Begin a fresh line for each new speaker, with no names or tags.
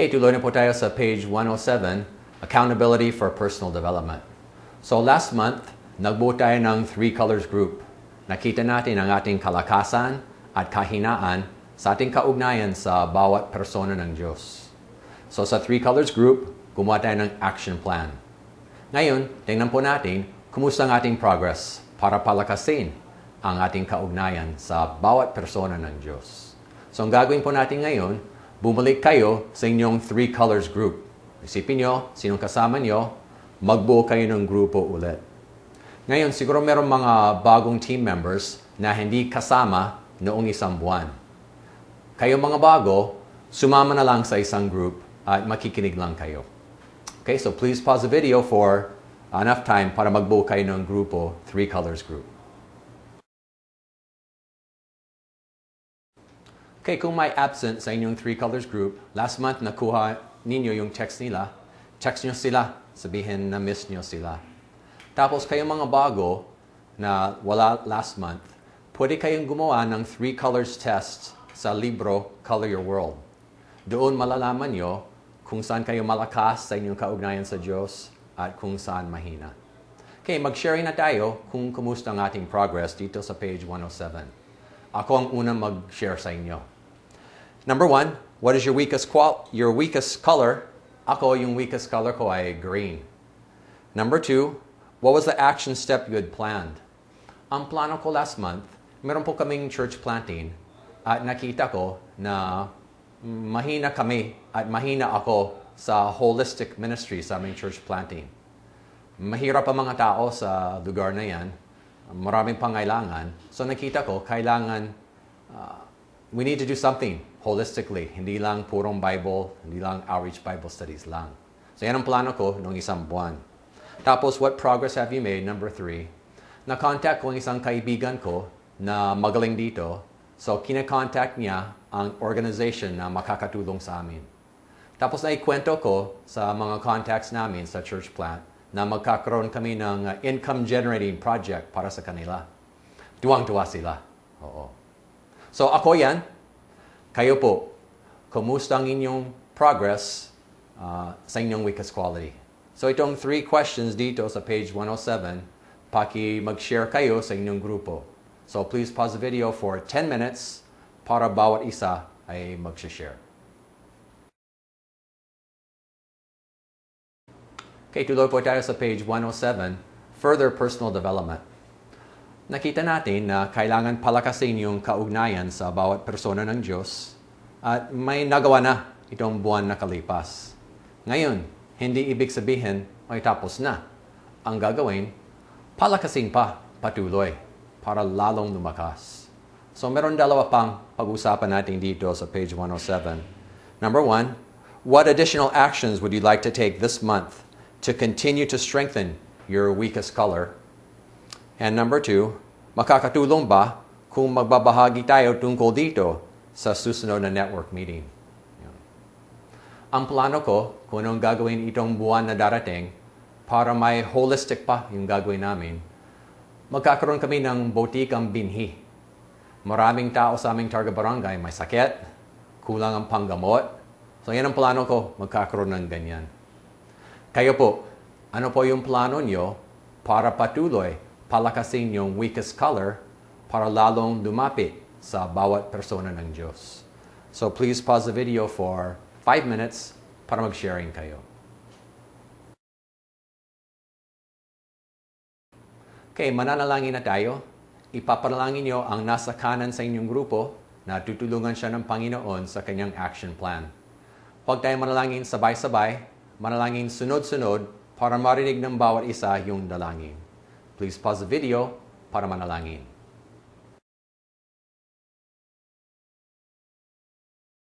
Okay, tuloy na po tayo sa page 107, Accountability for Personal Development. So last month, nagbuo tayo ng three colors group. Nakita natin ang ating kalakasan at kahinaan sa ating kaugnayan sa bawat persona ng Diyos. So sa three colors group, gumawa tayo ng action plan. Ngayon, tingnan po natin kumusta ang ating progress para palakasin ang ating kaugnayan sa bawat persona ng Diyos. So ang gagawin po natin ngayon, bumalik kayo sa inyong three colors group. Isipin nyo, sinong kasama nyo, magbuo kayo ng grupo ulit. Ngayon, siguro meron mga bagong team members na hindi kasama noong isang buwan. Kayo mga bago, sumama na lang sa isang group at makikinig lang kayo. Okay, so please pause the video for enough time para magbuo kayo ng grupo, three colors group. Okay, kung may absent sa inyong three colors group, last month nakuha ninyo yung text nila, text nyo sila, sabihin na miss nyo sila. Tapos kayong mga bago na wala last month, pwede kayong gumawa ng three colors test sa libro Color Your World. Doon malalaman nyo kung saan kayo malakas sa inyong kaugnayan sa Diyos at kung saan mahina. Okay, mag-share na tayo kung kumusta ang ating progress dito sa page 107. Ako ang unang mag-share sa inyo. Number one, what is your weakest, qual- your weakest color? Ako, yung weakest color ko ay green. Number two, what was the action step you had planned? Ang plano ko last month, meron po kaming church planting at nakita ko na mahina kami at mahina ako sa holistic ministry sa aming church planting. Mahirap ang mga tao sa lugar na yan maraming pangailangan. So nakita ko, kailangan, uh, we need to do something holistically. Hindi lang purong Bible, hindi lang outreach Bible studies lang. So yan ang plano ko noong isang buwan. Tapos, what progress have you made? Number three, na-contact ko ang isang kaibigan ko na magaling dito. So, kina-contact niya ang organization na makakatulong sa amin. Tapos, naikwento ko sa mga contacts namin sa church plant na magkakaroon kami ng uh, income generating project para sa kanila. Duwang-duwa sila. Oo. So ako yan. Kayo po. Kumusta ang inyong progress uh, sa inyong weakest quality? So itong three questions dito sa page 107, paki mag-share kayo sa inyong grupo. So please pause the video for 10 minutes para bawat isa ay mag-share. Kay tuloy po tayo sa page 107, Further Personal Development. Nakita natin na kailangan palakasin yung kaugnayan sa bawat persona ng Diyos at may nagawa na itong buwan na kalipas. Ngayon, hindi ibig sabihin ay tapos na. Ang gagawin, palakasin pa patuloy para lalong lumakas. So meron dalawa pang pag-usapan natin dito sa page 107. Number one, what additional actions would you like to take this month to continue to strengthen your weakest color? And number two, makakatulong ba kung magbabahagi tayo tungkol dito sa susunod na network meeting? Yun. Ang plano ko kung anong gagawin itong buwan na darating para may holistic pa yung gagawin namin, magkakaroon kami ng botikang binhi. Maraming tao sa aming targa barangay may sakit, kulang ang panggamot. So yan ang plano ko, magkakaroon ng ganyan. Kayo po, ano po yung plano nyo para patuloy palakasin yung weakest color para lalong lumapit sa bawat persona ng Diyos. So please pause the video for 5 minutes para mag-sharing kayo. Okay, mananalangin na tayo. Ipapanalangin niyo ang nasa kanan sa inyong grupo na tutulungan siya ng Panginoon sa kanyang action plan. Huwag tayo manalangin sabay-sabay manalangin sunod-sunod para marinig ng bawat isa yung dalangin. Please pause the video para manalangin.